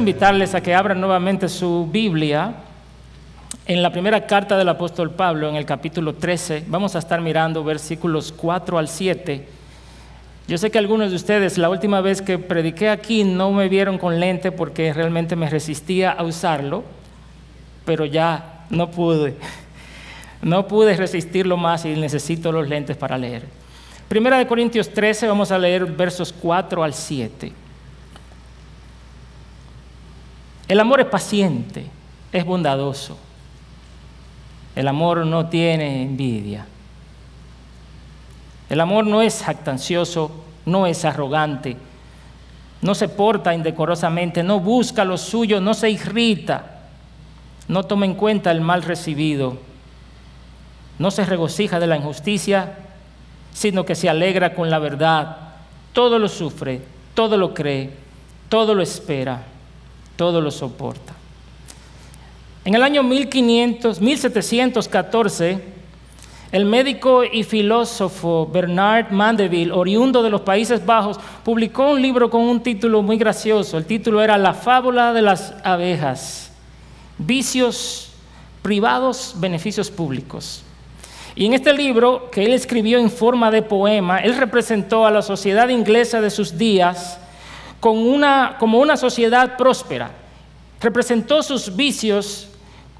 invitarles a que abran nuevamente su Biblia en la primera carta del apóstol Pablo, en el capítulo 13. Vamos a estar mirando versículos 4 al 7. Yo sé que algunos de ustedes la última vez que prediqué aquí no me vieron con lente porque realmente me resistía a usarlo, pero ya no pude. No pude resistirlo más y necesito los lentes para leer. Primera de Corintios 13, vamos a leer versos 4 al 7. El amor es paciente, es bondadoso. El amor no tiene envidia. El amor no es jactancioso, no es arrogante, no se porta indecorosamente, no busca lo suyo, no se irrita, no toma en cuenta el mal recibido, no se regocija de la injusticia, sino que se alegra con la verdad, todo lo sufre, todo lo cree, todo lo espera todo lo soporta. En el año 1500, 1714, el médico y filósofo Bernard Mandeville, oriundo de los Países Bajos, publicó un libro con un título muy gracioso. El título era La fábula de las abejas, vicios privados, beneficios públicos. Y en este libro, que él escribió en forma de poema, él representó a la sociedad inglesa de sus días, con una, como una sociedad próspera. Representó sus vicios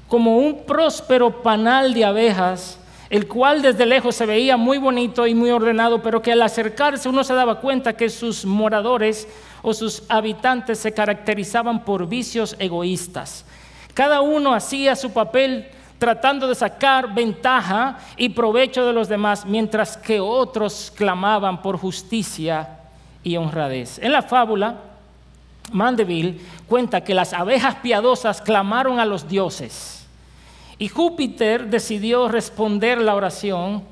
como un próspero panal de abejas, el cual desde lejos se veía muy bonito y muy ordenado, pero que al acercarse uno se daba cuenta que sus moradores o sus habitantes se caracterizaban por vicios egoístas. Cada uno hacía su papel tratando de sacar ventaja y provecho de los demás, mientras que otros clamaban por justicia honradez. En la fábula, Mandeville cuenta que las abejas piadosas clamaron a los dioses y Júpiter decidió responder la oración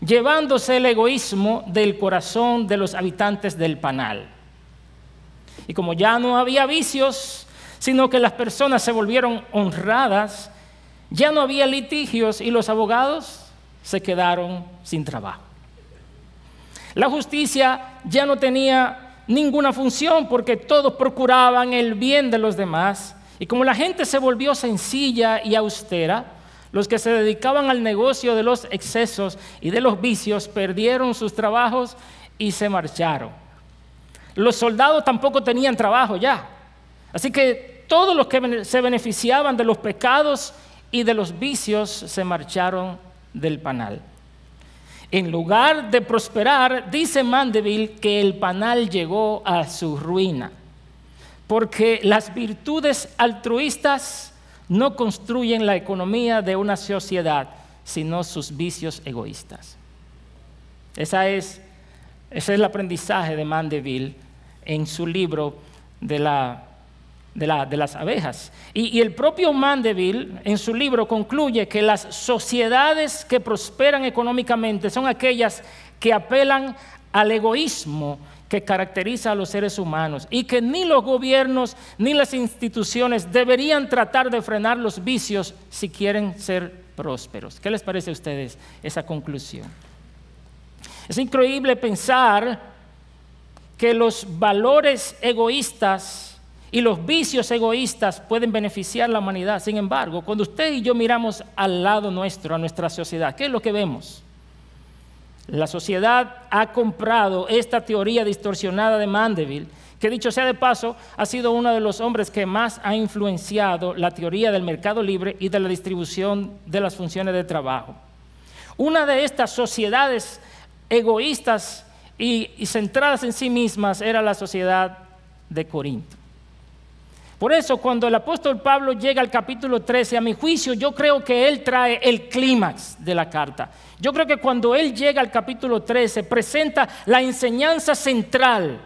llevándose el egoísmo del corazón de los habitantes del panal. Y como ya no había vicios, sino que las personas se volvieron honradas, ya no había litigios y los abogados se quedaron sin trabajo. La justicia ya no tenía ninguna función porque todos procuraban el bien de los demás. Y como la gente se volvió sencilla y austera, los que se dedicaban al negocio de los excesos y de los vicios perdieron sus trabajos y se marcharon. Los soldados tampoco tenían trabajo ya. Así que todos los que se beneficiaban de los pecados y de los vicios se marcharon del panal. En lugar de prosperar, dice Mandeville que el panal llegó a su ruina, porque las virtudes altruistas no construyen la economía de una sociedad, sino sus vicios egoístas. Esa es, ese es el aprendizaje de Mandeville en su libro de la de, las abejas. Y, y el propio Mandeville en su libro concluye que las sociedades que prosperan económicamente son aquellas que apelan al egoísmo que caracteriza a los seres humanos y que ni los gobiernos ni las instituciones deberían tratar de frenar los vicios si quieren ser prósperos. ¿Qué les parece a ustedes esa conclusión? Es increíble pensar que los valores egoístas y los vicios egoístas pueden beneficiar a la humanidad. Sin embargo, cuando usted y yo miramos al lado nuestro, a nuestra sociedad, ¿qué es lo que vemos? La sociedad ha comprado esta teoría distorsionada de Mandeville, que dicho sea de paso, ha sido uno de los hombres que más ha influenciado la teoría del mercado libre y de la distribución de las funciones de trabajo. Una de estas sociedades egoístas y, y centradas en sí mismas era la sociedad de Corinto. Por eso cuando el apóstol Pablo llega al capítulo 13, a mi juicio yo creo que él trae el clímax de la carta. Yo creo que cuando él llega al capítulo 13 presenta la enseñanza central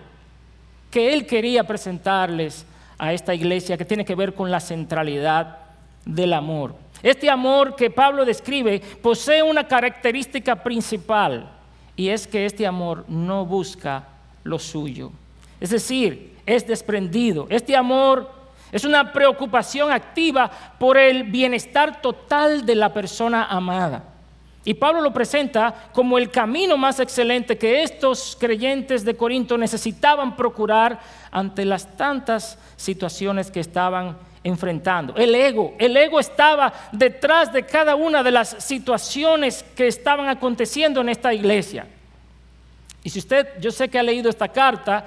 que él quería presentarles a esta iglesia que tiene que ver con la centralidad del amor. Este amor que Pablo describe posee una característica principal y es que este amor no busca lo suyo. Es decir, es desprendido. Este amor es una preocupación activa por el bienestar total de la persona amada. Y Pablo lo presenta como el camino más excelente que estos creyentes de Corinto necesitaban procurar ante las tantas situaciones que estaban enfrentando. El ego, el ego estaba detrás de cada una de las situaciones que estaban aconteciendo en esta iglesia. Y si usted, yo sé que ha leído esta carta,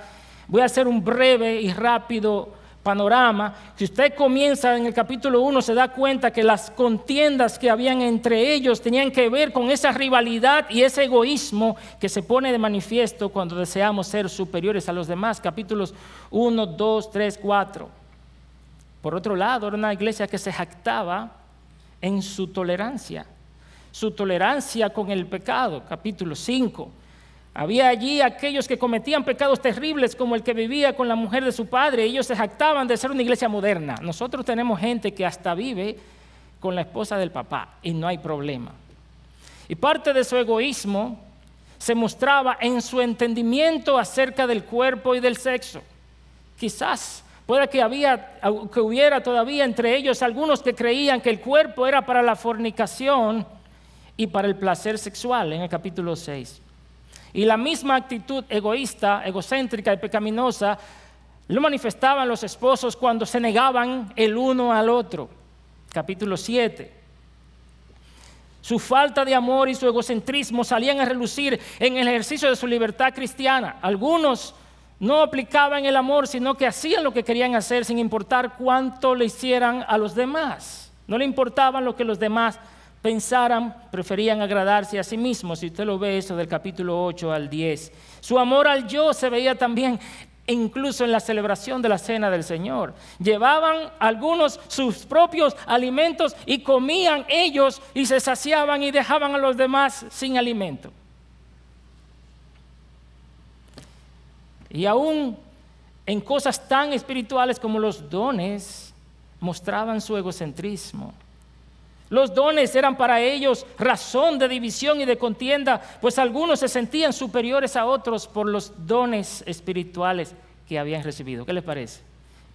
voy a hacer un breve y rápido panorama, si usted comienza en el capítulo 1, se da cuenta que las contiendas que habían entre ellos tenían que ver con esa rivalidad y ese egoísmo que se pone de manifiesto cuando deseamos ser superiores a los demás. Capítulos 1, 2, 3, 4. Por otro lado, era una iglesia que se jactaba en su tolerancia, su tolerancia con el pecado, capítulo 5 había allí aquellos que cometían pecados terribles como el que vivía con la mujer de su padre. Ellos se jactaban de ser una iglesia moderna. Nosotros tenemos gente que hasta vive con la esposa del papá y no hay problema. Y parte de su egoísmo se mostraba en su entendimiento acerca del cuerpo y del sexo. Quizás pueda que, había, que hubiera todavía entre ellos algunos que creían que el cuerpo era para la fornicación y para el placer sexual en el capítulo 6. Y la misma actitud egoísta, egocéntrica y pecaminosa lo manifestaban los esposos cuando se negaban el uno al otro. Capítulo 7. Su falta de amor y su egocentrismo salían a relucir en el ejercicio de su libertad cristiana. Algunos no aplicaban el amor, sino que hacían lo que querían hacer sin importar cuánto le hicieran a los demás. No le importaban lo que los demás pensaran, preferían agradarse a sí mismos. Si usted lo ve eso del capítulo 8 al 10. Su amor al yo se veía también incluso en la celebración de la cena del Señor. Llevaban algunos sus propios alimentos y comían ellos y se saciaban y dejaban a los demás sin alimento. Y aún en cosas tan espirituales como los dones, mostraban su egocentrismo. Los dones eran para ellos razón de división y de contienda, pues algunos se sentían superiores a otros por los dones espirituales que habían recibido. ¿Qué les parece?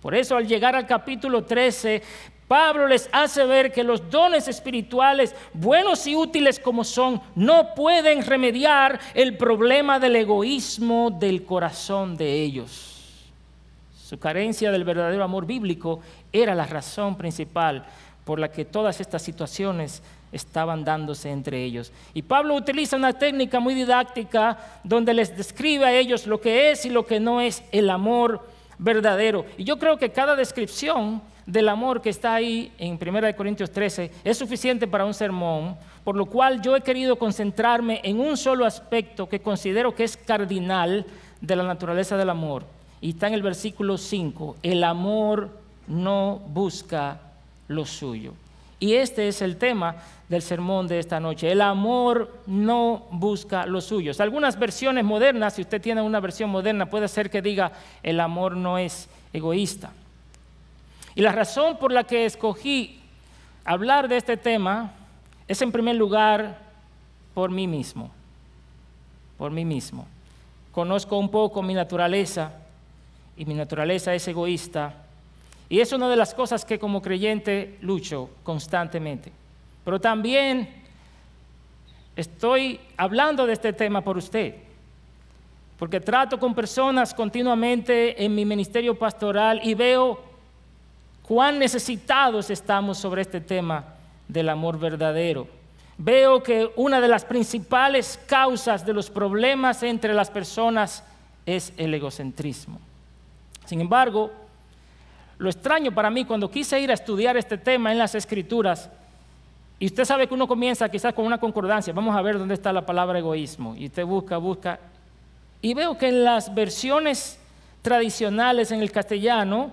Por eso al llegar al capítulo 13, Pablo les hace ver que los dones espirituales, buenos y útiles como son, no pueden remediar el problema del egoísmo del corazón de ellos. Su carencia del verdadero amor bíblico era la razón principal por la que todas estas situaciones estaban dándose entre ellos. Y Pablo utiliza una técnica muy didáctica donde les describe a ellos lo que es y lo que no es el amor verdadero. Y yo creo que cada descripción del amor que está ahí en 1 Corintios 13 es suficiente para un sermón, por lo cual yo he querido concentrarme en un solo aspecto que considero que es cardinal de la naturaleza del amor. Y está en el versículo 5, el amor no busca lo suyo. Y este es el tema del sermón de esta noche. El amor no busca lo suyo. Algunas versiones modernas, si usted tiene una versión moderna, puede ser que diga, el amor no es egoísta. Y la razón por la que escogí hablar de este tema es en primer lugar por mí mismo, por mí mismo. Conozco un poco mi naturaleza y mi naturaleza es egoísta y es una de las cosas que como creyente lucho constantemente. Pero también estoy hablando de este tema por usted, porque trato con personas continuamente en mi ministerio pastoral y veo cuán necesitados estamos sobre este tema del amor verdadero. Veo que una de las principales causas de los problemas entre las personas es el egocentrismo. Sin embargo, lo extraño para mí cuando quise ir a estudiar este tema en las escrituras, y usted sabe que uno comienza quizás con una concordancia, vamos a ver dónde está la palabra egoísmo, y usted busca, busca, y veo que en las versiones tradicionales en el castellano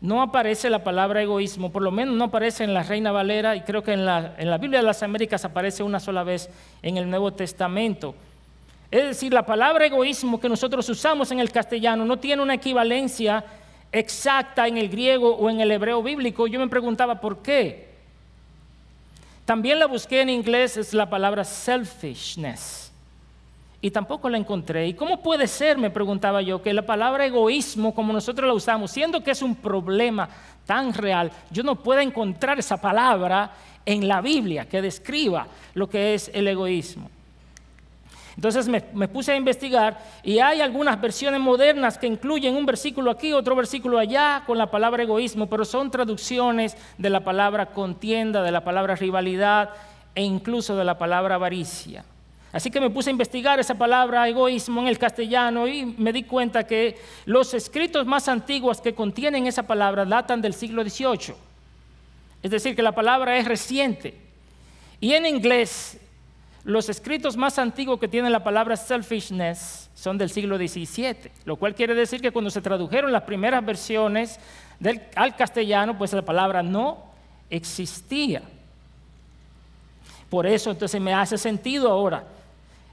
no aparece la palabra egoísmo, por lo menos no aparece en la Reina Valera, y creo que en la, en la Biblia de las Américas aparece una sola vez en el Nuevo Testamento. Es decir, la palabra egoísmo que nosotros usamos en el castellano no tiene una equivalencia exacta en el griego o en el hebreo bíblico, yo me preguntaba por qué. También la busqué en inglés, es la palabra selfishness. Y tampoco la encontré. ¿Y cómo puede ser, me preguntaba yo, que la palabra egoísmo, como nosotros la usamos, siendo que es un problema tan real, yo no pueda encontrar esa palabra en la Biblia que describa lo que es el egoísmo? Entonces me, me, puse a investigar y hay algunas versiones modernas que incluyen un versículo aquí, otro versículo allá con la palabra egoísmo, pero son traducciones de la palabra contienda, de la palabra rivalidad e incluso de la palabra avaricia. Así que me puse a investigar esa palabra egoísmo en el castellano y me di cuenta que los escritos más antiguos que contienen esa palabra datan del siglo XVIII. Es decir, que la palabra es reciente. Y en inglés los escritos más antiguos que tienen la palabra selfishness son del siglo XVII, lo cual quiere decir que cuando se tradujeron las primeras versiones al castellano, pues la palabra no existía. Por eso entonces me hace sentido ahora.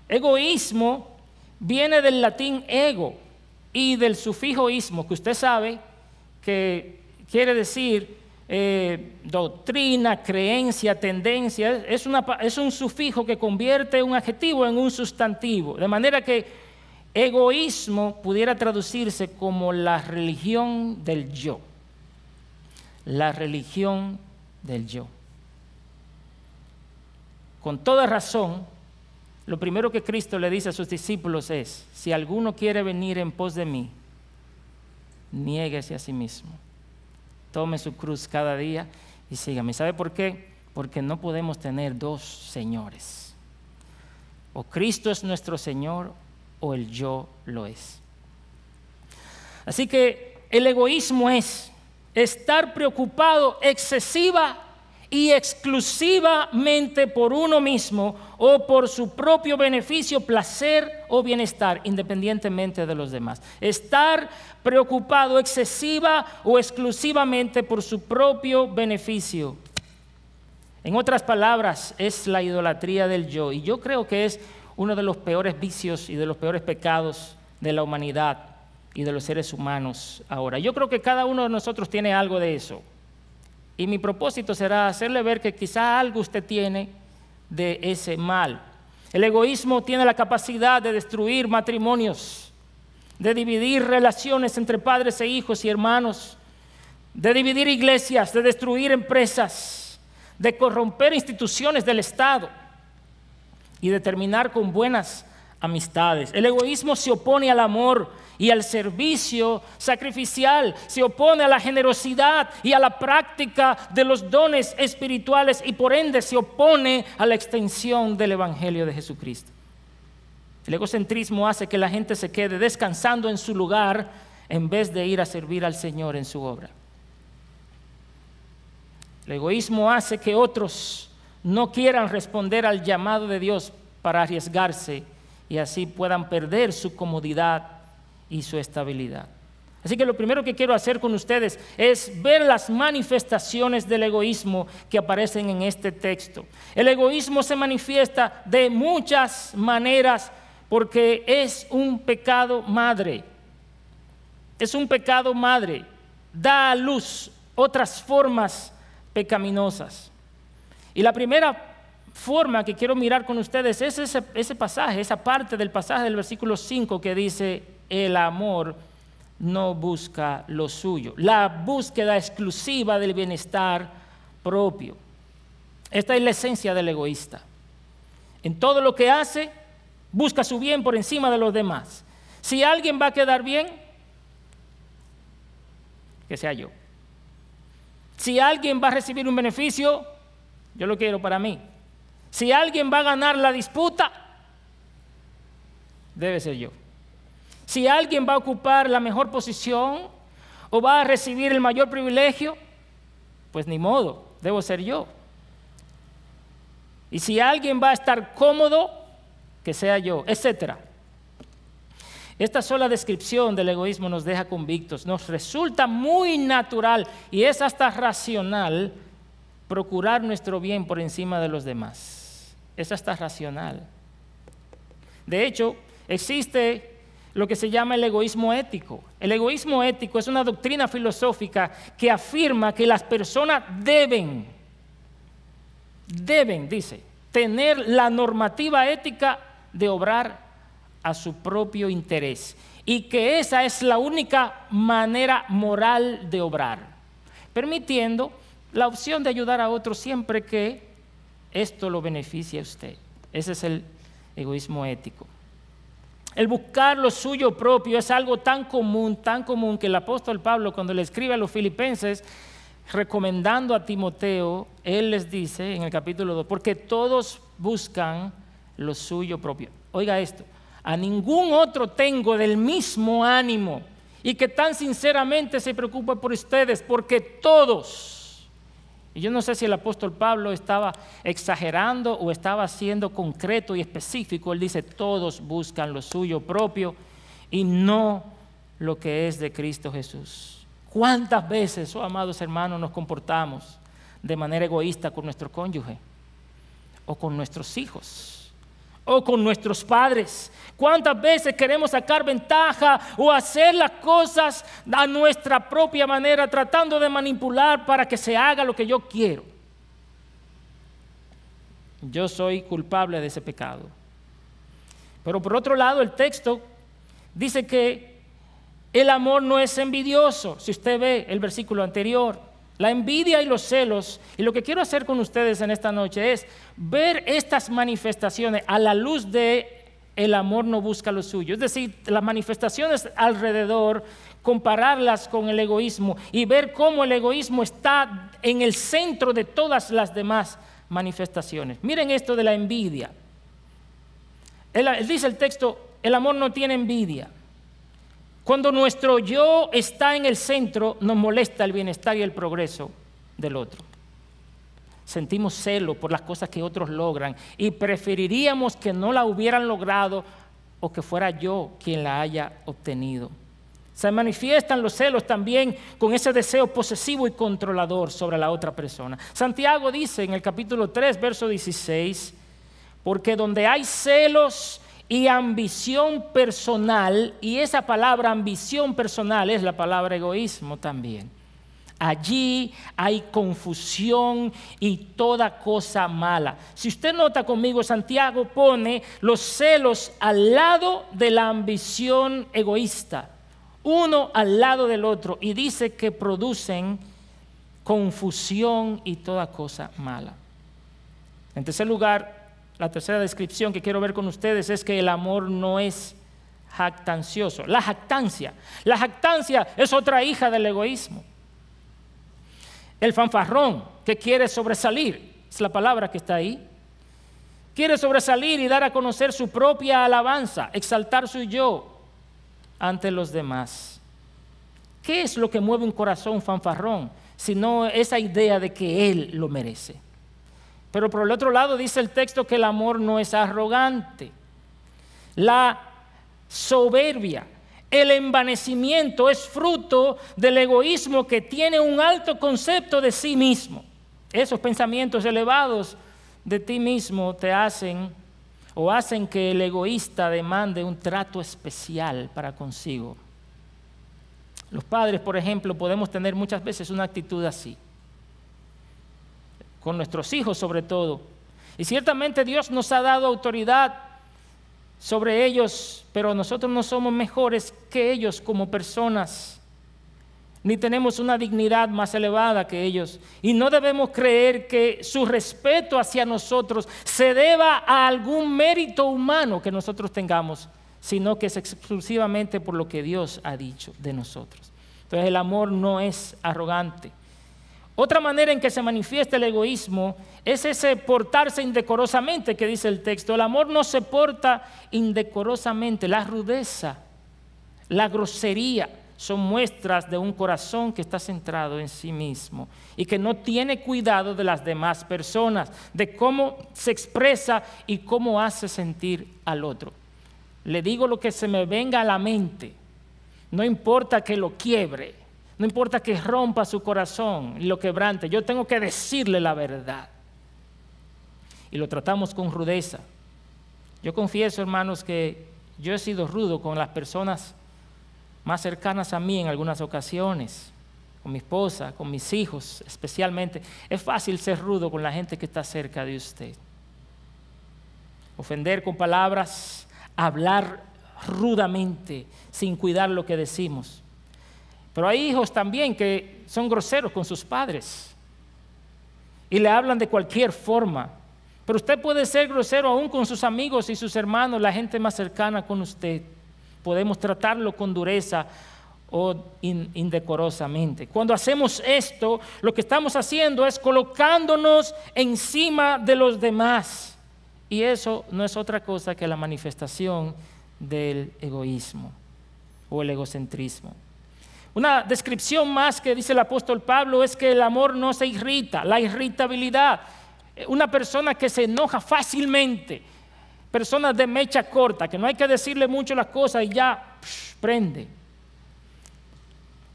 Egoísmo viene del latín ego y del sufijo ismo, que usted sabe que quiere decir eh, doctrina, creencia, tendencia, es, es un sufijo que convierte un adjetivo en un sustantivo, de manera que egoísmo pudiera traducirse como la religión del yo, la religión del yo. Con toda razón, lo primero que Cristo le dice a sus discípulos es, si alguno quiere venir en pos de mí, niéguese a sí mismo tome su cruz cada día y sígame. ¿Sabe por qué? Porque no podemos tener dos señores. O Cristo es nuestro Señor o el yo lo es. Así que el egoísmo es estar preocupado excesiva y exclusivamente por uno mismo o por su propio beneficio, placer o bienestar, independientemente de los demás. Estar preocupado excesiva o exclusivamente por su propio beneficio. En otras palabras, es la idolatría del yo. Y yo creo que es uno de los peores vicios y de los peores pecados de la humanidad y de los seres humanos ahora. Yo creo que cada uno de nosotros tiene algo de eso. Y mi propósito será hacerle ver que quizá algo usted tiene de ese mal. El egoísmo tiene la capacidad de destruir matrimonios, de dividir relaciones entre padres e hijos y hermanos, de dividir iglesias, de destruir empresas, de corromper instituciones del Estado y de terminar con buenas amistades. El egoísmo se opone al amor y al servicio sacrificial, se opone a la generosidad y a la práctica de los dones espirituales y por ende se opone a la extensión del Evangelio de Jesucristo. El egocentrismo hace que la gente se quede descansando en su lugar en vez de ir a servir al Señor en su obra. El egoísmo hace que otros no quieran responder al llamado de Dios para arriesgarse y así puedan perder su comodidad y su estabilidad. Así que lo primero que quiero hacer con ustedes es ver las manifestaciones del egoísmo que aparecen en este texto. El egoísmo se manifiesta de muchas maneras porque es un pecado madre. Es un pecado madre. Da a luz otras formas pecaminosas. Y la primera forma que quiero mirar con ustedes es ese, ese pasaje, esa parte del pasaje del versículo 5 que dice, el amor no busca lo suyo, la búsqueda exclusiva del bienestar propio. Esta es la esencia del egoísta. En todo lo que hace, busca su bien por encima de los demás. Si alguien va a quedar bien, que sea yo. Si alguien va a recibir un beneficio, yo lo quiero para mí. Si alguien va a ganar la disputa, debe ser yo. Si alguien va a ocupar la mejor posición o va a recibir el mayor privilegio, pues ni modo, debo ser yo. Y si alguien va a estar cómodo, que sea yo, etc. Esta sola descripción del egoísmo nos deja convictos, nos resulta muy natural y es hasta racional procurar nuestro bien por encima de los demás es hasta racional. De hecho, existe lo que se llama el egoísmo ético. El egoísmo ético es una doctrina filosófica que afirma que las personas deben, deben, dice, tener la normativa ética de obrar a su propio interés y que esa es la única manera moral de obrar, permitiendo la opción de ayudar a otros siempre que esto lo beneficia a usted. Ese es el egoísmo ético. El buscar lo suyo propio es algo tan común, tan común que el apóstol Pablo cuando le escribe a los filipenses, recomendando a Timoteo, él les dice en el capítulo 2, porque todos buscan lo suyo propio. Oiga esto, a ningún otro tengo del mismo ánimo y que tan sinceramente se preocupa por ustedes, porque todos yo no sé si el apóstol Pablo estaba exagerando o estaba siendo concreto y específico. Él dice, todos buscan lo suyo propio y no lo que es de Cristo Jesús. ¿Cuántas veces, oh, amados hermanos, nos comportamos de manera egoísta con nuestro cónyuge o con nuestros hijos? o con nuestros padres. ¿Cuántas veces queremos sacar ventaja o hacer las cosas a nuestra propia manera, tratando de manipular para que se haga lo que yo quiero? Yo soy culpable de ese pecado. Pero por otro lado, el texto dice que el amor no es envidioso, si usted ve el versículo anterior la envidia y los celos. Y lo que quiero hacer con ustedes en esta noche es ver estas manifestaciones a la luz de el amor no busca lo suyo. Es decir, las manifestaciones alrededor, compararlas con el egoísmo y ver cómo el egoísmo está en el centro de todas las demás manifestaciones. Miren esto de la envidia. dice el texto, el amor no tiene envidia. Cuando nuestro yo está en el centro, nos molesta el bienestar y el progreso del otro. Sentimos celo por las cosas que otros logran y preferiríamos que no la hubieran logrado o que fuera yo quien la haya obtenido. Se manifiestan los celos también con ese deseo posesivo y controlador sobre la otra persona. Santiago dice en el capítulo 3, verso 16, porque donde hay celos y ambición personal, y esa palabra ambición personal es la palabra egoísmo también. Allí hay confusión y toda cosa mala. Si usted nota conmigo, Santiago pone los celos al lado de la ambición egoísta, uno al lado del otro, y dice que producen confusión y toda cosa mala. En tercer lugar, la tercera descripción que quiero ver con ustedes es que el amor no es jactancioso. La jactancia. La jactancia es otra hija del egoísmo. El fanfarrón que quiere sobresalir, es la palabra que está ahí. Quiere sobresalir y dar a conocer su propia alabanza, exaltar su yo ante los demás. ¿Qué es lo que mueve un corazón fanfarrón? Sino esa idea de que él lo merece. Pero por el otro lado dice el texto que el amor no es arrogante. La soberbia, el envanecimiento es fruto del egoísmo que tiene un alto concepto de sí mismo. Esos pensamientos elevados de ti mismo te hacen o hacen que el egoísta demande un trato especial para consigo. Los padres, por ejemplo, podemos tener muchas veces una actitud así con nuestros hijos sobre todo. Y ciertamente Dios nos ha dado autoridad sobre ellos, pero nosotros no somos mejores que ellos como personas, ni tenemos una dignidad más elevada que ellos. Y no debemos creer que su respeto hacia nosotros se deba a algún mérito humano que nosotros tengamos, sino que es exclusivamente por lo que Dios ha dicho de nosotros. Entonces el amor no es arrogante. Otra manera en que se manifiesta el egoísmo es ese portarse indecorosamente que dice el texto. El amor no se porta indecorosamente. La rudeza, la grosería son muestras de un corazón que está centrado en sí mismo y que no tiene cuidado de las demás personas, de cómo se expresa y cómo hace sentir al otro. Le digo lo que se me venga a la mente, no importa que lo quiebre no importa que rompa su corazón lo quebrante, yo tengo que decirle la verdad. Y lo tratamos con rudeza. Yo confieso, hermanos, que yo he sido rudo con las personas más cercanas a mí en algunas ocasiones, con mi esposa, con mis hijos especialmente. Es fácil ser rudo con la gente que está cerca de usted. Ofender con palabras, hablar rudamente, sin cuidar lo que decimos. Pero hay hijos también que son groseros con sus padres y le hablan de cualquier forma. Pero usted puede ser grosero aún con sus amigos y sus hermanos, la gente más cercana con usted. Podemos tratarlo con dureza o indecorosamente. Cuando hacemos esto, lo que estamos haciendo es colocándonos encima de los demás. Y eso no es otra cosa que la manifestación del egoísmo o el egocentrismo. Una descripción más que dice el apóstol Pablo es que el amor no se irrita, la irritabilidad. Eh, una persona que se enoja fácilmente, persona de mecha corta, que no hay que decirle mucho las cosas y ya prende.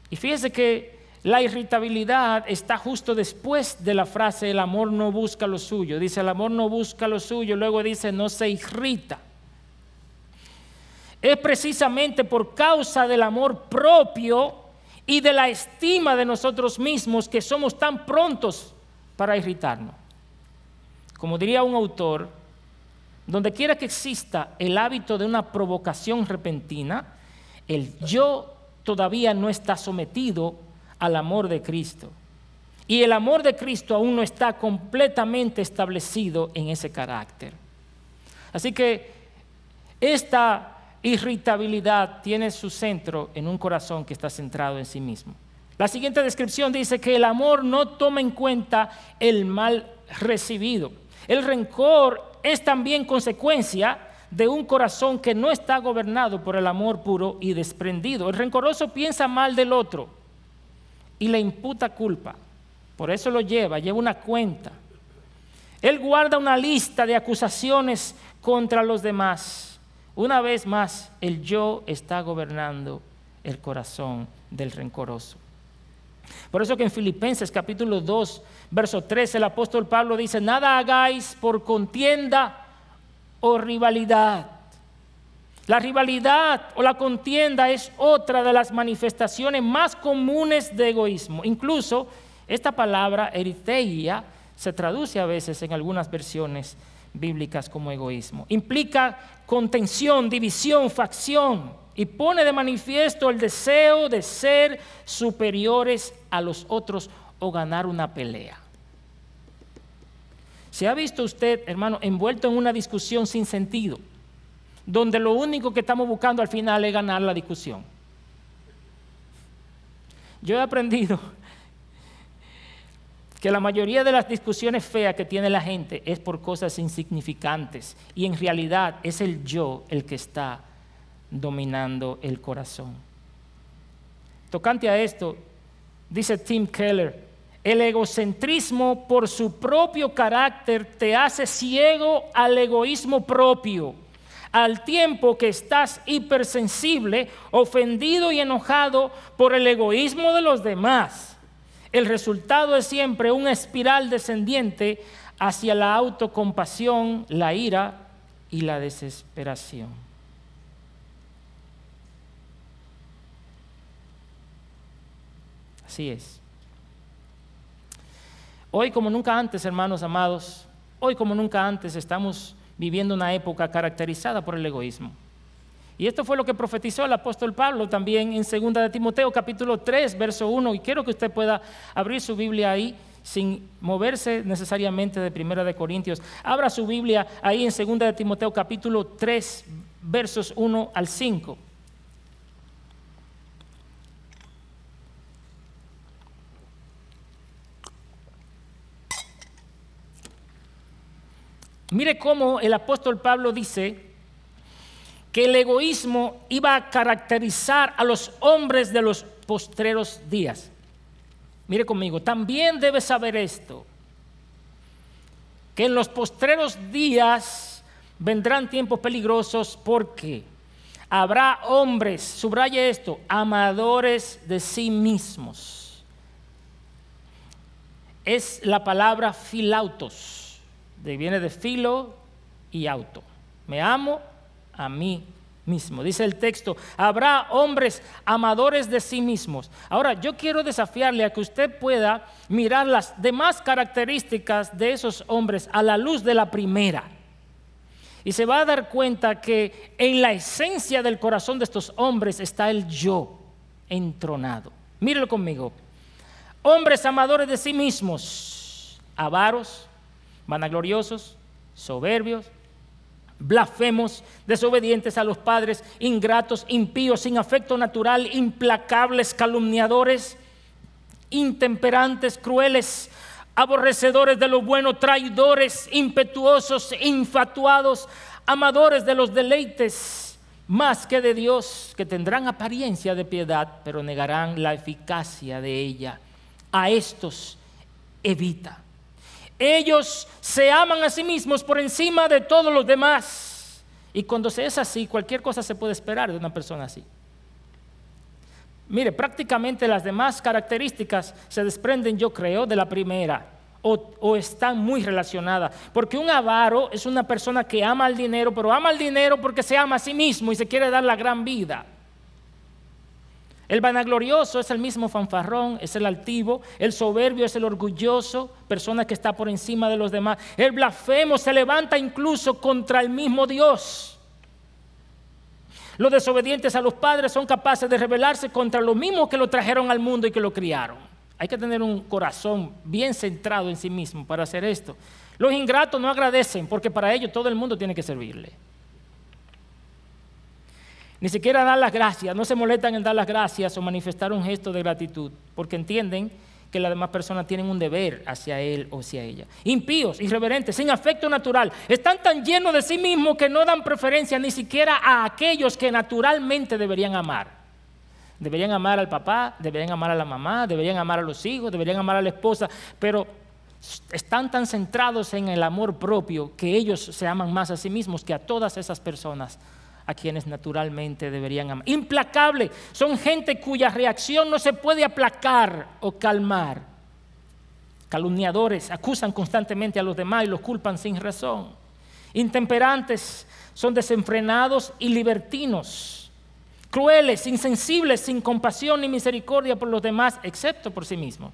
Y fíjese que la irritabilidad está justo después de la frase el amor no busca lo suyo. Dice el amor no busca lo suyo, luego dice no se irrita. Es precisamente por causa del amor propio y de la estima de nosotros mismos que somos tan prontos para irritarnos. Como diría un autor, donde quiera que exista el hábito de una provocación repentina, el yo todavía no está sometido al amor de Cristo. Y el amor de Cristo aún no está completamente establecido en ese carácter. Así que esta irritabilidad tiene su centro en un corazón que está centrado en sí mismo. La siguiente descripción dice que el amor no toma en cuenta el mal recibido. El rencor es también consecuencia de un corazón que no está gobernado por el amor puro y desprendido. El rencoroso piensa mal del otro y le imputa culpa. Por eso lo lleva, lleva una cuenta. Él guarda una lista de acusaciones contra los demás. Una vez más, el yo está gobernando el corazón del rencoroso. Por eso que en Filipenses capítulo 2, verso 3, el apóstol Pablo dice, nada hagáis por contienda o rivalidad. La rivalidad o la contienda es otra de las manifestaciones más comunes de egoísmo. Incluso esta palabra, eriteia, se traduce a veces en algunas versiones bíblicas como egoísmo. Implica contención, división, facción y pone de manifiesto el deseo de ser superiores a los otros o ganar una pelea. ¿Se ha visto usted, hermano, envuelto en una discusión sin sentido, donde lo único que estamos buscando al final es ganar la discusión? Yo he aprendido que la mayoría de las discusiones feas que tiene la gente es por cosas insignificantes y en realidad es el yo el que está dominando el corazón. Tocante a esto, dice Tim Keller, el egocentrismo por su propio carácter te hace ciego al egoísmo propio, al tiempo que estás hipersensible, ofendido y enojado por el egoísmo de los demás. El resultado es siempre una espiral descendiente hacia la autocompasión, la ira y la desesperación. Así es. Hoy como nunca antes, hermanos amados, hoy como nunca antes estamos viviendo una época caracterizada por el egoísmo. Y esto fue lo que profetizó el apóstol Pablo también en 2 de Timoteo capítulo 3, verso 1. Y quiero que usted pueda abrir su Biblia ahí sin moverse necesariamente de 1 de Corintios. Abra su Biblia ahí en 2 de Timoteo capítulo 3, versos 1 al 5. Mire cómo el apóstol Pablo dice que el egoísmo iba a caracterizar a los hombres de los postreros días. Mire conmigo, también debes saber esto, que en los postreros días vendrán tiempos peligrosos porque habrá hombres, subraya esto, amadores de sí mismos. Es la palabra filautos, de viene de filo y auto. Me amo a mí mismo. Dice el texto, habrá hombres amadores de sí mismos. Ahora, yo quiero desafiarle a que usted pueda mirar las demás características de esos hombres a la luz de la primera. Y se va a dar cuenta que en la esencia del corazón de estos hombres está el yo entronado. Mírelo conmigo. Hombres amadores de sí mismos, avaros, vanagloriosos, soberbios, blasfemos, desobedientes a los padres, ingratos, impíos, sin afecto natural, implacables, calumniadores, intemperantes, crueles, aborrecedores de lo bueno, traidores, impetuosos, infatuados, amadores de los deleites más que de Dios, que tendrán apariencia de piedad, pero negarán la eficacia de ella. A estos evita. Ellos se aman a sí mismos por encima de todos los demás. Y cuando se es así, cualquier cosa se puede esperar de una persona así. Mire, prácticamente las demás características se desprenden, yo creo, de la primera. O, o, están muy relacionadas. Porque un avaro es una persona que ama el dinero, pero ama el dinero porque se ama a sí mismo y se quiere dar la gran vida. El vanaglorioso es el mismo fanfarrón, es el altivo, el soberbio es el orgulloso, persona que está por encima de los demás. El blasfemo se levanta incluso contra el mismo Dios. Los desobedientes a los padres son capaces de rebelarse contra los mismos que lo trajeron al mundo y que lo criaron. Hay que tener un corazón bien centrado en sí mismo para hacer esto. Los ingratos no agradecen porque para ellos todo el mundo tiene que servirle. Ni siquiera dan las gracias, no se molestan en dar las gracias o manifestar un gesto de gratitud, porque entienden que las demás personas tienen un deber hacia él o hacia ella. Impíos, irreverentes, sin afecto natural, están tan llenos de sí mismos que no dan preferencia ni siquiera a aquellos que naturalmente deberían amar. Deberían amar al papá, deberían amar a la mamá, deberían amar a los hijos, deberían amar a la esposa, pero están tan centrados en el amor propio que ellos se aman más a sí mismos que a todas esas personas a quienes naturalmente deberían amar. Implacable, son gente cuya reacción no se puede aplacar o calmar. Calumniadores, acusan constantemente a los demás y los culpan sin razón. Intemperantes, son desenfrenados y libertinos. Crueles, insensibles, sin compasión ni misericordia por los demás, excepto por sí mismos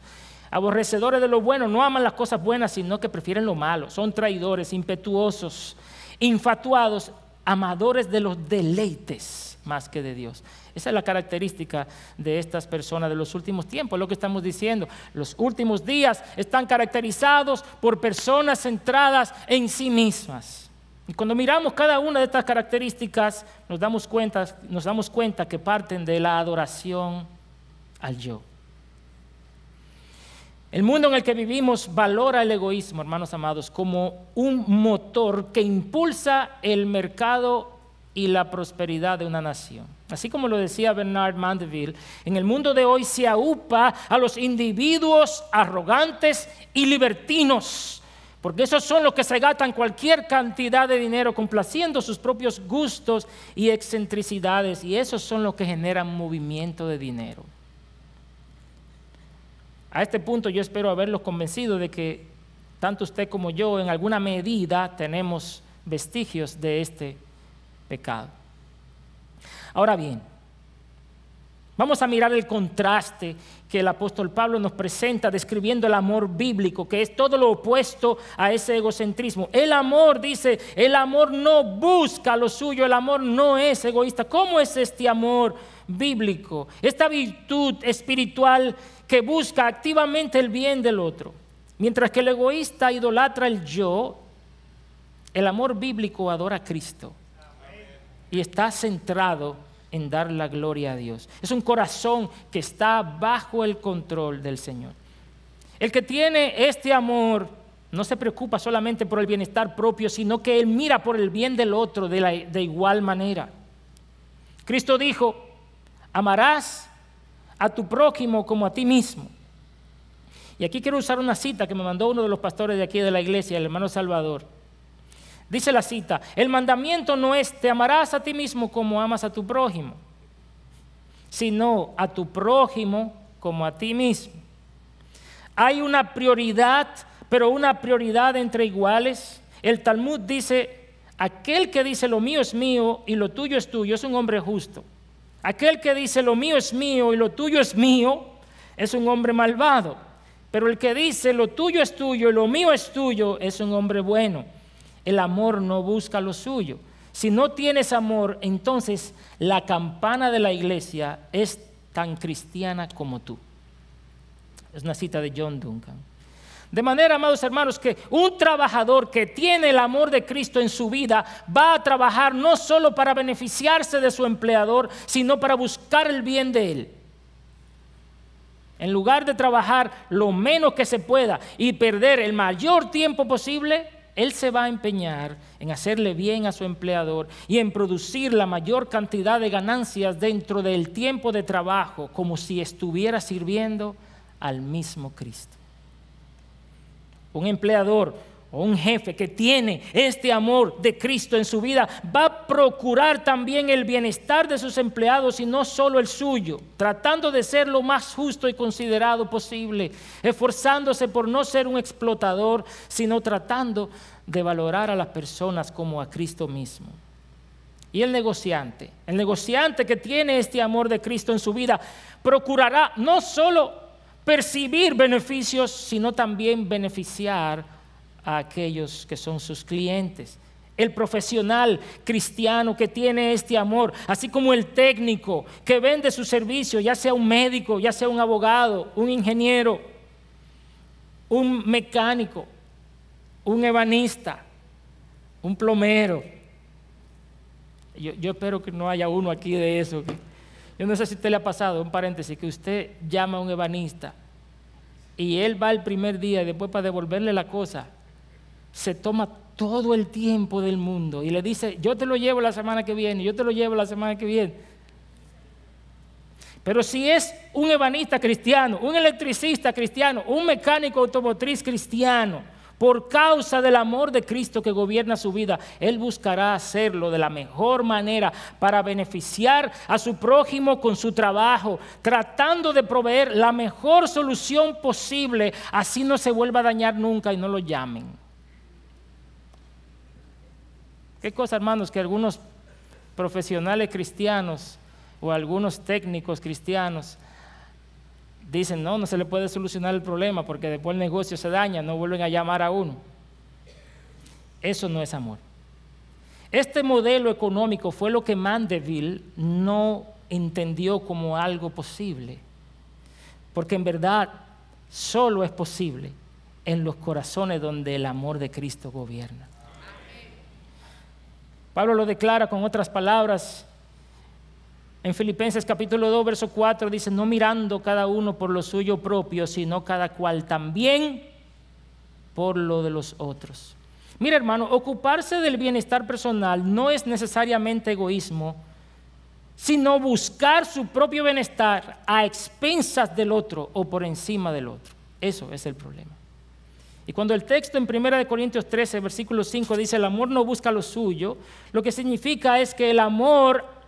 aborrecedores de lo bueno, no aman las cosas buenas, sino que prefieren lo malo, son traidores, impetuosos, infatuados, amadores de los deleites más que de Dios. Esa es la característica de estas personas de los últimos tiempos, lo que estamos diciendo. Los últimos días están caracterizados por personas centradas en sí mismas. Y cuando miramos cada una de estas características, nos damos cuenta, nos damos cuenta que parten de la adoración al yo. El mundo en el que vivimos valora el egoísmo, hermanos amados, como un motor que impulsa el mercado y la prosperidad de una nación. Así como lo decía Bernard Mandeville, en el mundo de hoy se aupa a los individuos arrogantes y libertinos, porque esos son los que se gastan cualquier cantidad de dinero complaciendo sus propios gustos y excentricidades, y esos son los que generan movimiento de dinero. A este punto yo espero haberlos convencido de que tanto usted como yo en alguna medida tenemos vestigios de este pecado. Ahora bien, vamos a mirar el contraste que el apóstol Pablo nos presenta describiendo el amor bíblico, que es todo lo opuesto a ese egocentrismo. El amor, dice, el amor no busca lo suyo, el amor no es egoísta. ¿Cómo es este amor? bíblico, esta virtud espiritual que busca activamente el bien del otro. Mientras que el egoísta idolatra el yo, el amor bíblico adora a Cristo y está centrado en dar la gloria a Dios. Es un corazón que está bajo el control del Señor. El que tiene este amor no se preocupa solamente por el bienestar propio, sino que él mira por el bien del otro de, de igual manera. Cristo dijo, Amarás a tu prójimo como a ti mismo. Y aquí quiero usar una cita que me mandó uno de los pastores de aquí de la iglesia, el hermano Salvador. Dice la cita, el mandamiento no es te amarás a ti mismo como amas a tu prójimo, sino a tu prójimo como a ti mismo. Hay una prioridad, pero una prioridad entre iguales. El Talmud dice, aquel que dice lo mío es mío y lo tuyo es tuyo, es un hombre justo. Aquel que dice lo mío es mío y lo tuyo es mío es un hombre malvado. Pero el que dice lo tuyo es tuyo y lo mío es tuyo es un hombre bueno. El amor no busca lo suyo. Si no tienes amor, entonces la campana de la iglesia es tan cristiana como tú. Es una cita de John Duncan. De manera, amados hermanos, que un trabajador que tiene el amor de Cristo en su vida va a trabajar no solo para beneficiarse de su empleador, sino para buscar el bien de él. En lugar de trabajar lo menos que se pueda y perder el mayor tiempo posible, él se va a empeñar en hacerle bien a su empleador y en producir la mayor cantidad de ganancias dentro del tiempo de trabajo, como si estuviera sirviendo al mismo Cristo un empleador o un jefe que tiene este amor de Cristo en su vida, va a procurar también el bienestar de sus empleados y no solo el suyo, tratando de ser lo más justo y considerado posible, esforzándose por no ser un explotador, sino tratando de valorar a las personas como a Cristo mismo. Y el negociante, el negociante que tiene este amor de Cristo en su vida, procurará no solo percibir beneficios, sino también beneficiar a aquellos que son sus clientes. El profesional cristiano que tiene este amor, así como el técnico que vende su servicio, ya sea un médico, ya sea un abogado, un ingeniero, un mecánico, un ebanista, un plomero. Yo, espero que no haya uno aquí de eso. Yo no sé si te usted le ha pasado, un paréntesis, que usted llama a un ebanista y él va el primer día y después para devolverle la cosa, se toma todo el tiempo del mundo y le dice, yo te lo llevo la semana que viene, yo te lo llevo la semana que viene. Pero si es un ebanista cristiano, un electricista cristiano, un mecánico automotriz cristiano, por causa del amor de Cristo que gobierna su vida, Él buscará hacerlo de la mejor manera para beneficiar a su prójimo con su trabajo, tratando de proveer la mejor solución posible, así no se vuelva a dañar nunca y no lo llamen. Qué cosa, hermanos, que algunos profesionales cristianos o algunos técnicos cristianos dicen, no, no se le puede solucionar el problema porque después el negocio se daña, no vuelven a llamar a uno. Eso no es amor. Este modelo económico fue lo que Mandeville no entendió como algo posible, porque en verdad solo es posible en los corazones donde el amor de Cristo gobierna. Pablo lo declara con otras palabras en Filipenses capítulo 2, verso 4 dice, no mirando cada uno por lo suyo propio, sino cada cual también por lo de los otros. Mira hermano, ocuparse del bienestar personal no es necesariamente egoísmo, sino buscar su propio bienestar a expensas del otro o por encima del otro. Eso es el problema. Y cuando el texto en 1 Corintios 13, versículo 5 dice, el amor no busca lo suyo, lo que significa es que el amor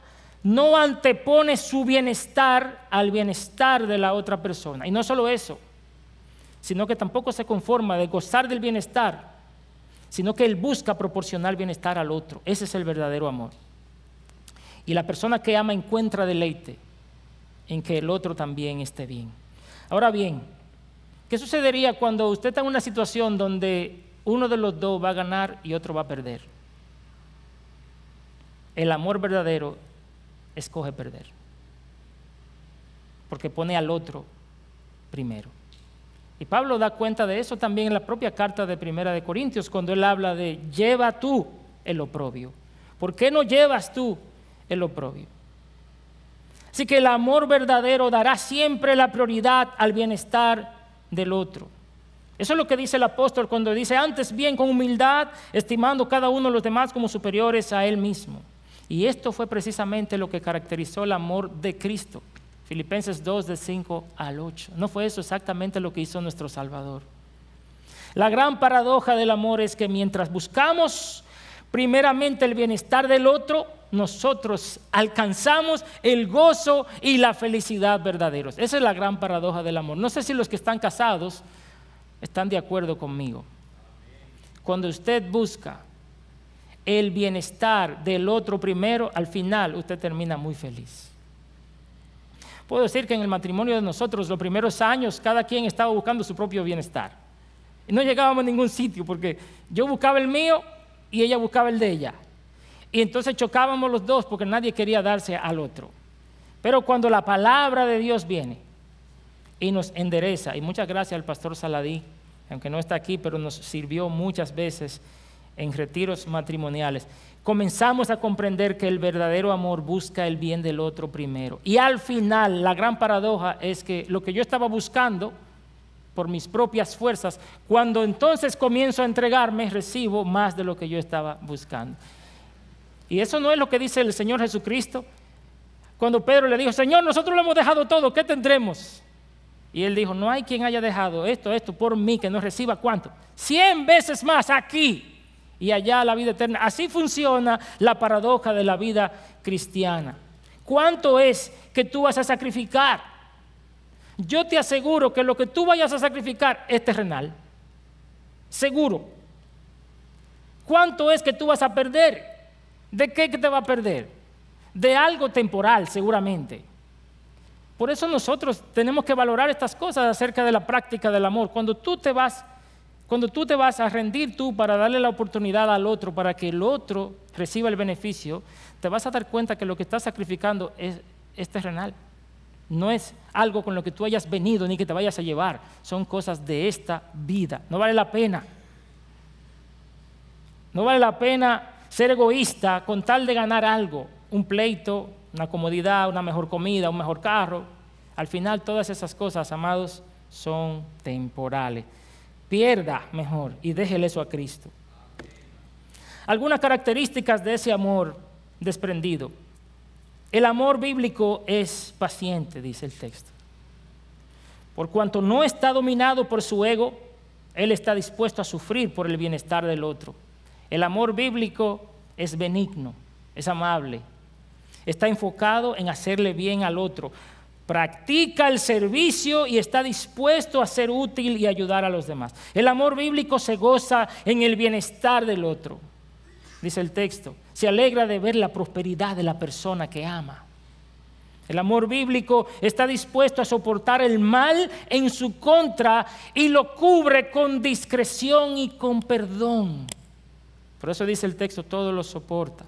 no antepone su bienestar al bienestar de la otra persona. Y no solo eso, sino que tampoco se conforma de gozar del bienestar, sino que él busca proporcionar bienestar al otro. Ese es el verdadero amor. Y la persona que ama encuentra deleite en que el otro también esté bien. Ahora bien, ¿qué sucedería cuando usted está en una situación donde uno de los dos va a ganar y otro va a perder? El amor verdadero escoge perder. Porque pone al otro primero. Y Pablo da cuenta de eso también en la propia carta de Primera de Corintios, cuando él habla de lleva tú el oprobio. ¿Por qué no llevas tú el oprobio? Así que el amor verdadero dará siempre la prioridad al bienestar del otro. Eso es lo que dice el apóstol cuando dice, antes bien con humildad, estimando cada uno de los demás como superiores a él mismo. Y esto fue precisamente lo que caracterizó el amor de Cristo. Filipenses 2, de 5 al 8. ¿No fue eso exactamente lo que hizo nuestro Salvador? La gran paradoja del amor es que mientras buscamos primeramente el bienestar del otro, nosotros alcanzamos el gozo y la felicidad verdaderos. Esa es la gran paradoja del amor. No sé si los que están casados están de acuerdo conmigo. Cuando usted busca el bienestar del otro primero, al final usted termina muy feliz. Puedo decir que en el matrimonio de nosotros, los primeros años, cada quien estaba buscando su propio bienestar. No llegábamos a ningún sitio porque yo buscaba el mío y ella buscaba el de ella. Y entonces chocábamos los dos porque nadie quería darse al otro. Pero cuando la palabra de Dios viene y nos endereza, y muchas gracias al pastor Saladí, aunque no está aquí, pero nos sirvió muchas veces en retiros matrimoniales, comenzamos a comprender que el verdadero amor busca el bien del otro primero. Y al final, la gran paradoja es que lo que yo estaba buscando por mis propias fuerzas, cuando entonces comienzo a entregarme, recibo más de lo que yo estaba buscando. Y eso no es lo que dice el Señor Jesucristo. Cuando Pedro le dijo, Señor, nosotros lo hemos dejado todo, ¿qué tendremos? Y él dijo, no hay quien haya dejado esto, esto por mí, que no reciba cuánto. Cien veces más aquí y allá la vida eterna. Así funciona la paradoja de la vida cristiana. ¿Cuánto es que tú vas a sacrificar? Yo te aseguro que lo que tú vayas a sacrificar es terrenal. Seguro. ¿Cuánto es que tú vas a perder? ¿De qué te va a perder? De algo temporal, seguramente. Por eso nosotros tenemos que valorar estas cosas acerca de la práctica del amor. Cuando tú te vas cuando tú te vas a rendir tú para darle la oportunidad al otro, para que el otro reciba el beneficio, te vas a dar cuenta que lo que estás sacrificando es, terrenal. No es algo con lo que tú hayas venido ni que te vayas a llevar. Son cosas de esta vida. No vale la pena. No vale la pena ser egoísta con tal de ganar algo, un pleito, una comodidad, una mejor comida, un mejor carro. Al final todas esas cosas, amados, son temporales. Pierda mejor y déjele eso a Cristo. Algunas características de ese amor desprendido. El amor bíblico es paciente, dice el texto. Por cuanto no está dominado por su ego, él está dispuesto a sufrir por el bienestar del otro. El amor bíblico es benigno, es amable, está enfocado en hacerle bien al otro. Practica el servicio y está dispuesto a ser útil y ayudar a los demás. El amor bíblico se goza en el bienestar del otro, dice el texto. Se alegra de ver la prosperidad de la persona que ama. El amor bíblico está dispuesto a soportar el mal en su contra y lo cubre con discreción y con perdón. Por eso dice el texto, todo lo soporta.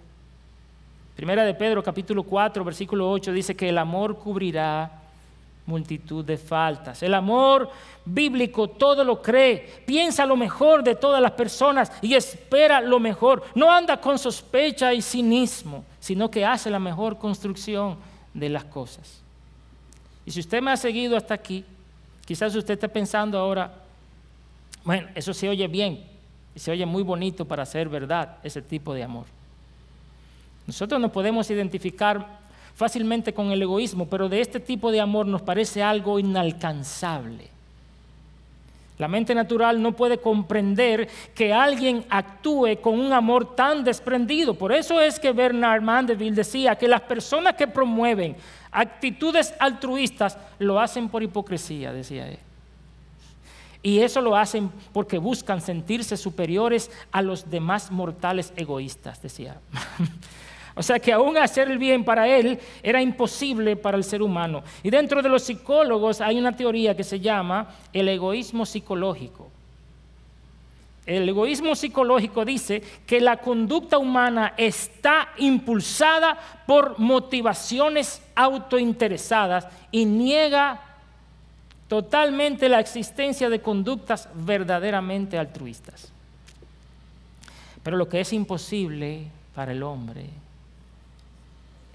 Primera de Pedro capítulo 4 versículo 8 dice que el amor cubrirá multitud de faltas. El amor bíblico todo lo cree, piensa lo mejor de todas las personas y espera lo mejor. No anda con sospecha y cinismo, sino que hace la mejor construcción de las cosas. Y si usted me ha seguido hasta aquí, quizás usted esté pensando ahora, bueno, eso se oye bien, se oye muy bonito para ser verdad, ese tipo de amor. Nosotros nos podemos identificar fácilmente con el egoísmo, pero de este tipo de amor nos parece algo inalcanzable. La mente natural no puede comprender que alguien actúe con un amor tan desprendido. Por eso es que Bernard Mandeville decía que las personas que promueven actitudes altruistas lo hacen por hipocresía, decía él. Y eso lo hacen porque buscan sentirse superiores a los demás mortales egoístas, decía. O sea que aún hacer el bien para él era imposible para el ser humano. Y dentro de los psicólogos hay una teoría que se llama el egoísmo psicológico. El egoísmo psicológico dice que la conducta humana está impulsada por motivaciones autointeresadas y niega totalmente la existencia de conductas verdaderamente altruistas. Pero lo que es imposible para el hombre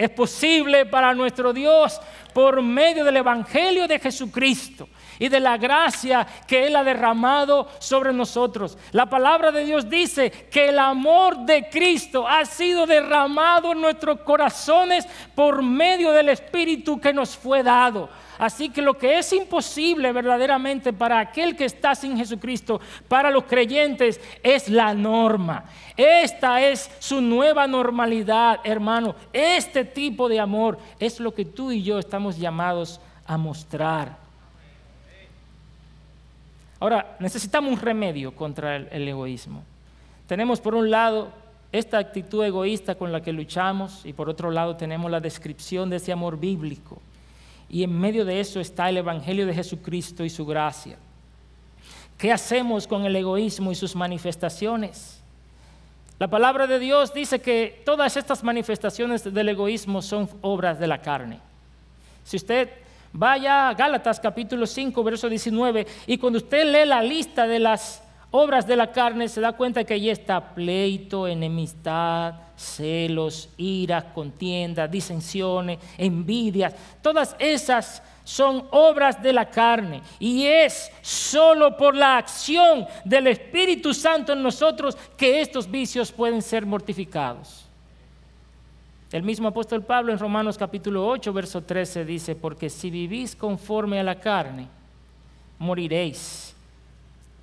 es posible para nuestro Dios por medio del Evangelio de Jesucristo y de la gracia que Él ha derramado sobre nosotros. La palabra de Dios dice que el amor de Cristo ha sido derramado en nuestros corazones por medio del Espíritu que nos fue dado. Así que lo que es imposible verdaderamente para aquel que está sin Jesucristo, para los creyentes, es la norma. Esta es su nueva normalidad, hermano. Este tipo de amor es lo que tú y yo estamos llamados a mostrar. Ahora, necesitamos un remedio contra el, egoísmo. Tenemos por un lado esta actitud egoísta con la que luchamos y por otro lado tenemos la descripción de ese amor bíblico. Y en medio de eso está el Evangelio de Jesucristo y su gracia. ¿Qué hacemos con el egoísmo y sus manifestaciones? La palabra de Dios dice que todas estas manifestaciones del egoísmo son obras de la carne. Si usted Vaya a Gálatas capítulo 5, verso 19, y cuando usted lee la lista de las obras de la carne, se da cuenta que allí está pleito, enemistad, celos, iras, contiendas, disensiones, envidias. Todas esas son obras de la carne y es solo por la acción del Espíritu Santo en nosotros que estos vicios pueden ser mortificados. El mismo apóstol Pablo en Romanos capítulo 8, verso 13 dice, porque si vivís conforme a la carne, moriréis.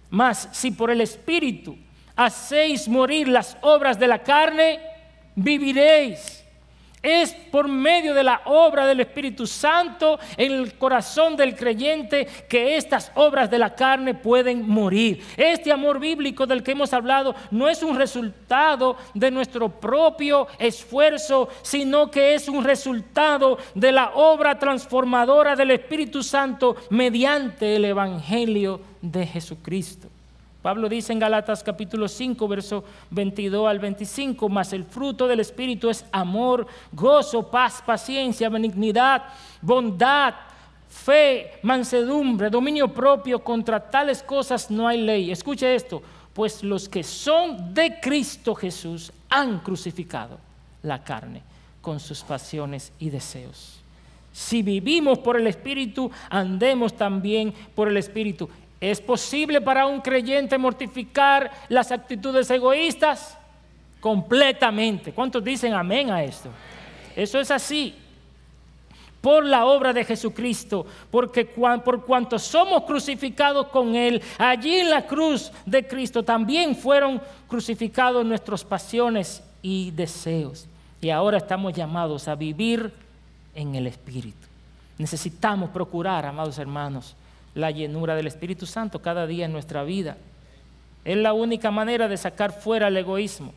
Mas si por el Espíritu hacéis morir las obras de la carne, viviréis. Es por medio de la obra del Espíritu Santo en el corazón del creyente que estas obras de la carne pueden morir. Este amor bíblico del que hemos hablado no es un resultado de nuestro propio esfuerzo, sino que es un resultado de la obra transformadora del Espíritu Santo mediante el Evangelio de Jesucristo. Pablo dice en Galatas capítulo 5, verso 22 al 25, mas el fruto del Espíritu es amor, gozo, paz, paciencia, benignidad, bondad, fe, mansedumbre, dominio propio, contra tales cosas no hay ley. Escuche esto, pues los que son de Cristo Jesús han crucificado la carne con sus pasiones y deseos. Si vivimos por el Espíritu, andemos también por el Espíritu. ¿Es posible para un creyente mortificar las actitudes egoístas? Completamente. ¿Cuántos dicen amén a esto? Eso es así. Por la obra de Jesucristo, porque por cuanto somos crucificados con Él, allí en la cruz de Cristo también fueron crucificados nuestras pasiones y deseos. Y ahora estamos llamados a vivir en el Espíritu. Necesitamos procurar, amados hermanos, la llenura del Espíritu Santo cada día en nuestra vida. Es la única manera de sacar fuera el egoísmo.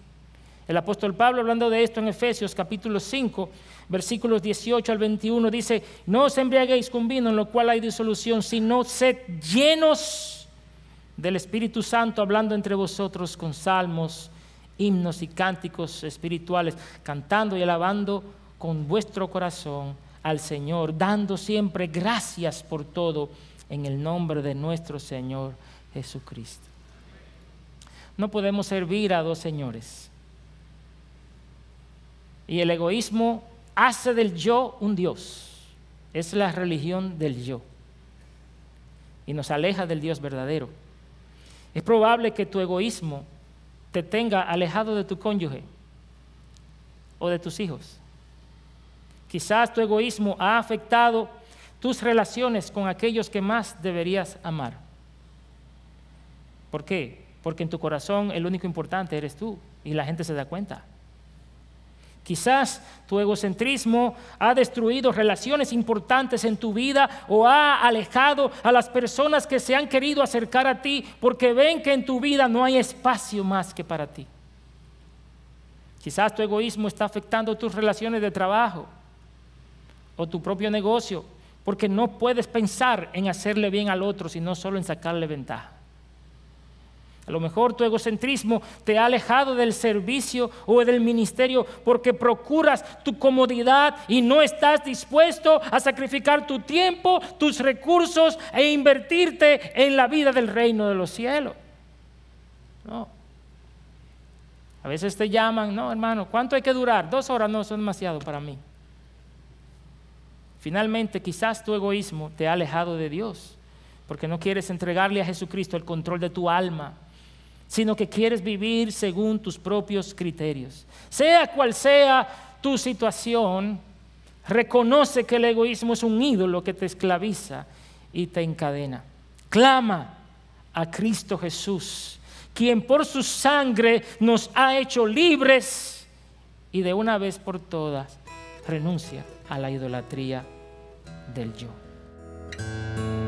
El apóstol Pablo, hablando de esto en Efesios capítulo 5, versículos 18 al 21, dice, no os embriaguéis con vino en lo cual hay disolución, sino sed llenos del Espíritu Santo, hablando entre vosotros con salmos, himnos y cánticos espirituales, cantando y alabando con vuestro corazón al Señor, dando siempre gracias por todo en el nombre de nuestro Señor Jesucristo. No podemos servir a dos señores. Y el egoísmo hace del yo un Dios. Es la religión del yo. Y nos aleja del Dios verdadero. Es probable que tu egoísmo te tenga alejado de tu cónyuge o de tus hijos. Quizás tu egoísmo ha afectado tus relaciones con aquellos que más deberías amar. ¿Por qué? Porque en tu corazón el único importante eres tú y la gente se da cuenta. Quizás tu egocentrismo ha destruido relaciones importantes en tu vida o ha alejado a las personas que se han querido acercar a ti porque ven que en tu vida no hay espacio más que para ti. Quizás tu egoísmo está afectando tus relaciones de trabajo o tu propio negocio porque no puedes pensar en hacerle bien al otro, sino solo en sacarle ventaja. A lo mejor tu egocentrismo te ha alejado del servicio o del ministerio porque procuras tu comodidad y no estás dispuesto a sacrificar tu tiempo, tus recursos e invertirte en la vida del reino de los cielos. No. A veces te llaman, no hermano, ¿cuánto hay que durar? Dos horas no son demasiado para mí. Finalmente, quizás tu egoísmo te ha alejado de Dios, porque no quieres entregarle a Jesucristo el control de tu alma, sino que quieres vivir según tus propios criterios. Sea cual sea tu situación, reconoce que el egoísmo es un ídolo que te esclaviza y te encadena. Clama a Cristo Jesús, quien por su sangre nos ha hecho libres y de una vez por todas renuncia a la idolatría del yo.